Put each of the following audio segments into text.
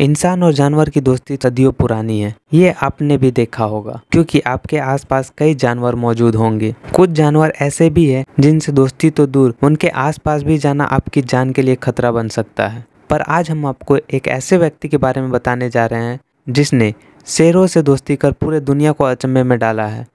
इंसान और जानवर की दोस्ती सदियों पुरानी है ये आपने भी देखा होगा क्योंकि आपके आसपास कई जानवर मौजूद होंगे कुछ जानवर ऐसे भी हैं जिनसे दोस्ती तो दूर उनके आसपास भी जाना आपकी जान के लिए खतरा बन सकता है पर आज हम आपको एक ऐसे व्यक्ति के बारे में बताने जा रहे हैं जिसने शेरों से दोस्ती कर पूरे दुनिया को अचंभे में डाला है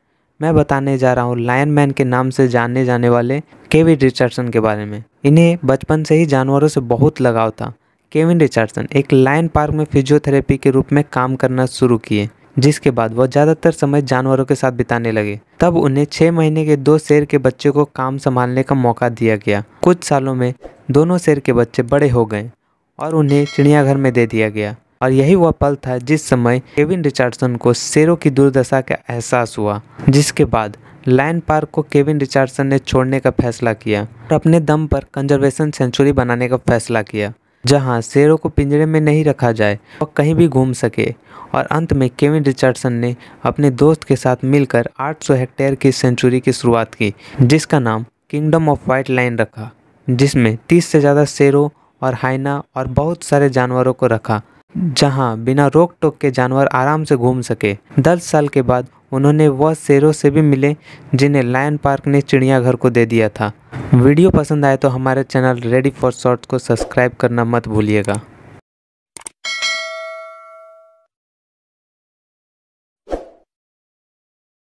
मैं बताने जा रहा हूँ लायन मैन के नाम से जाने जाने वाले केवी रिचर्डसन के बारे में इन्हें बचपन से ही जानवरों से बहुत लगाव था केविन रिचार्डसन एक लायन पार्क में फिजियोथेरेपी के रूप में काम करना शुरू किए जिसके बाद वह ज़्यादातर समय जानवरों के साथ बिताने लगे तब उन्हें छः महीने के दो शेर के बच्चे को काम संभालने का मौका दिया गया कुछ सालों में दोनों शेर के बच्चे बड़े हो गए और उन्हें चिड़ियाघर में दे दिया गया और यही वह पल था जिस समय केविन रिचार्डसन को शेरों की दुर्दशा का एहसास हुआ जिसके बाद लायन पार्क को केविन रिचार्डसन ने छोड़ने का फैसला किया और अपने दम पर कंजर्वेशन सेंचुरी बनाने का फैसला किया जहां शेरों को पिंजरे में नहीं रखा जाए और कहीं भी घूम सके और अंत में केविन रिचर्डसन ने अपने दोस्त के साथ मिलकर 800 हेक्टेयर की सेंचुरी की शुरुआत की जिसका नाम किंगडम ऑफ वाइट लाइन रखा जिसमें 30 से ज़्यादा शेरों और हाइना और बहुत सारे जानवरों को रखा जहां बिना रोक टोक के जानवर आराम से घूम सके दस साल के बाद उन्होंने वह शेरों से भी मिले जिन्हें लायन पार्क ने चिड़ियाघर को दे दिया था वीडियो पसंद आए तो हमारे चैनल रेडी फॉर शॉर्ट्स को सब्सक्राइब करना मत भूलिएगा